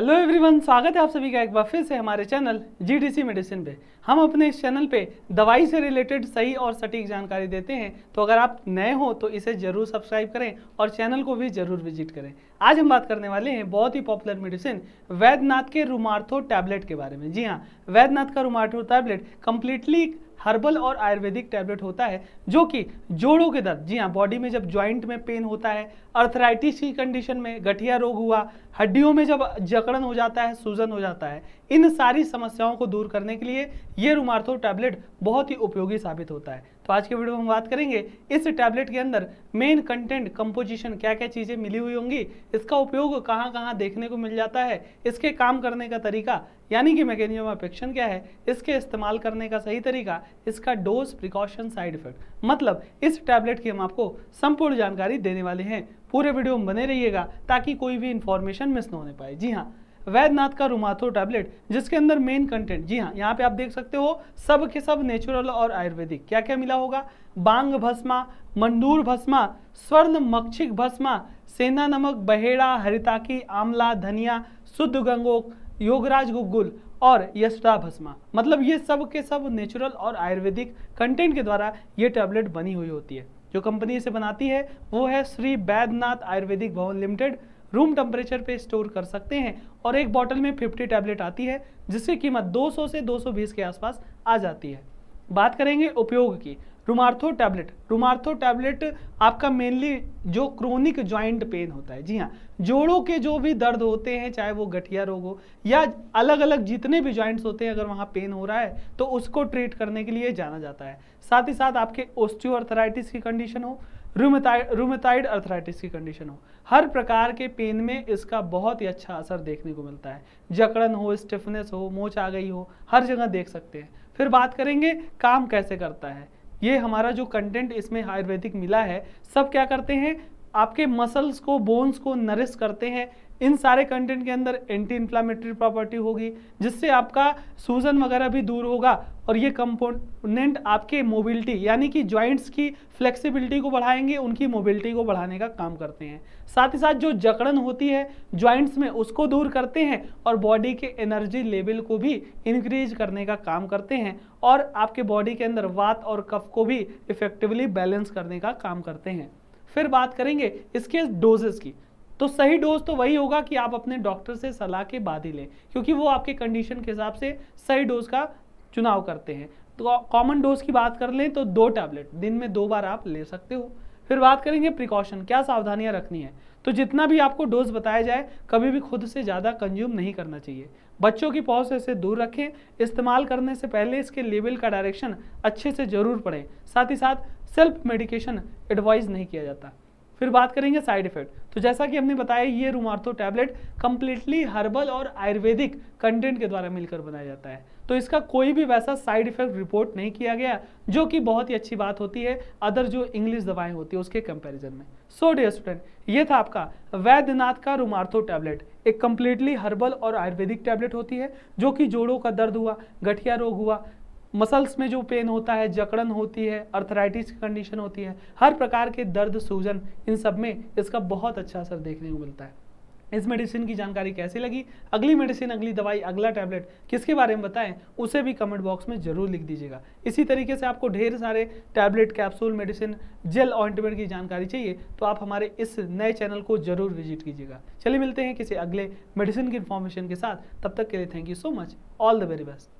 hello everyone स्वागत है आप सभी का एक बार फिर से हमारे चैनल जीडीसी मेडिसिन पे हम अपने इस चैनल पे दवाई से रिलेटेड सही और सटीक जानकारी देते हैं तो अगर आप नए हो तो इसे ज़रूर सब्सक्राइब करें और चैनल को भी ज़रूर विजिट करें आज हम बात करने वाले हैं बहुत ही पॉपुलर मेडिसिन वैद्यनाथ के रुमार्थो टैबलेट के बारे में जी हाँ वैद्यनाथ का रुमार्थो टैबलेट कम्प्लीटली हर्बल और आयुर्वेदिक टैबलेट होता है जो कि जोड़ों के दर्द जी हाँ बॉडी में जब ज्वाइंट में पेन होता है अर्थराइटिस की कंडीशन में गठिया रोग हुआ हड्डियों में जब जकड़न हो जाता है सूजन हो जाता है इन सारी समस्याओं को दूर करने के लिए ये रुमार्थो टैबलेट बहुत ही उपयोगी साबित होता है तो आज के वीडियो में हम बात करेंगे इस टैबलेट के अंदर मेन कंटेंट कंपोजिशन क्या क्या चीज़ें मिली हुई होंगी इसका उपयोग कहाँ कहाँ देखने को मिल जाता है इसके काम करने का तरीका यानी कि मैकेनियम ऑफ एक्शन क्या है इसके इस्तेमाल करने का सही तरीका इसका डोज प्रिकॉशन साइड इफेक्ट मतलब इस टैबलेट की हम आपको संपूर्ण जानकारी देने वाले हैं पूरे वीडियो में बने रहिएगा ताकि कोई भी इन्फॉर्मेशन मिस न होने पाए जी हाँ वैद्यनाथ का रुमाथो टैबलेट जिसके अंदर मेन कंटेंट जी हाँ यहाँ पे आप देख सकते हो सब के सब नेचुरल और आयुर्वेदिक क्या क्या मिला होगा बांग भस्मा मंडूर भस्मा स्वर्ण मक्षिक भस्मा सेना नमक बहेड़ा हरिताकी आमला धनिया शुद्ध गंगोक योगराज गुगुल और यशा भस्मा मतलब ये सब के सब नेचुरल और आयुर्वेदिक कंटेंट के द्वारा ये टैबलेट बनी हुई होती है जो कंपनी इसे बनाती है वो है Shri Baidyanath Ayurvedic Bhawan limited room temperature पे स्टोर कर सकते हैं और एक बॉटल में 50 टैबलेट आती है जिसकी कीमत 200 से 220 के आसपास आ जाती है बात करेंगे उपयोग की रुमार्थो टैबलेट रुमार्थो टैबलेट आपका मेनली जो क्रोनिक ज्वाइंट पेन होता है जी हाँ जोड़ों के जो भी दर्द होते हैं चाहे वो गठिया रोग हो या अलग अलग जितने भी ज्वाइंट्स होते हैं अगर वहाँ पेन हो रहा है तो उसको ट्रीट करने के लिए जाना जाता है साथ ही साथ आपके अर्थराइटिस की कंडीशन हो रूमताइड रूमताइड अर्थराइटिस की कंडीशन हो हर प्रकार के पेन में इसका बहुत ही अच्छा असर देखने को मिलता है जकड़न हो स्टिफनेस हो मोच आ गई हो हर जगह देख सकते हैं फिर बात करेंगे काम कैसे करता है ये हमारा जो कंटेंट इसमें आयुर्वेदिक मिला है सब क्या करते हैं आपके मसल्स को बोन्स को नरिश करते हैं इन सारे कंटेंट के अंदर एंटी इन्फ्लामेटरी प्रॉपर्टी होगी जिससे आपका सूजन वगैरह भी दूर होगा और ये कंपोनेंट आपके मोबिलिटी यानी कि जॉइंट्स की फ्लेक्सिबिलिटी को बढ़ाएंगे उनकी मोबिलिटी को बढ़ाने का काम करते हैं साथ ही साथ जो जकड़न होती है जॉइंट्स में उसको दूर करते हैं और बॉडी के एनर्जी लेवल को भी इंक्रीज करने का काम करते हैं और आपके बॉडी के अंदर वात और कफ को भी इफेक्टिवली बैलेंस करने का काम करते हैं फिर बात करेंगे इसके डोजेस की तो सही डोज तो वही होगा कि आप अपने डॉक्टर से सलाह के बाद ही लें क्योंकि वो आपके कंडीशन के हिसाब से सही डोज का चुनाव करते हैं तो कॉमन डोज की बात कर लें तो दो टैबलेट दिन में दो बार आप ले सकते हो फिर बात करेंगे प्रिकॉशन क्या सावधानियां रखनी है तो जितना भी आपको डोज बताया जाए कभी भी खुद से ज़्यादा कंज्यूम नहीं करना चाहिए बच्चों की पहुँच से दूर रखें इस्तेमाल करने से पहले इसके लेवल का डायरेक्शन अच्छे से ज़रूर पढ़ें साथ ही साथ सेल्फ मेडिकेशन एडवाइज़ नहीं किया जाता फिर बात करेंगे साइड इफेक्ट तो जैसा कि हमने बताया ये रुमार्थो टैबलेट कंप्लीटली हर्बल और आयुर्वेदिक कंटेंट के द्वारा मिलकर बनाया जाता है तो इसका कोई भी वैसा साइड इफेक्ट रिपोर्ट नहीं किया गया जो कि बहुत ही अच्छी बात होती है अदर जो इंग्लिश दवाएं होती है उसके कंपैरिजन में सो डियर स्टूडेंट ये था आपका वैद्यनाथ का रुमार्थो टैबलेट एक कंप्लीटली हर्बल और आयुर्वेदिक टैबलेट होती है जो कि जोड़ों का दर्द हुआ गठिया रोग हुआ मसल्स में जो पेन होता है जकड़न होती है अर्थराइटिस की कंडीशन होती है हर प्रकार के दर्द सूजन इन सब में इसका बहुत अच्छा असर देखने को मिलता है इस मेडिसिन की जानकारी कैसी लगी अगली मेडिसिन अगली दवाई अगला टैबलेट किसके बारे में बताएं उसे भी कमेंट बॉक्स में जरूर लिख दीजिएगा इसी तरीके से आपको ढेर सारे tablet capsule medicine gel ointment की जानकारी चाहिए तो आप हमारे इस नए चैनल को जरूर विजिट कीजिएगा चलिए मिलते हैं किसी अगले मेडिसिन की इन्फॉर्मेशन के साथ तब तक के लिए thank you so much all the very best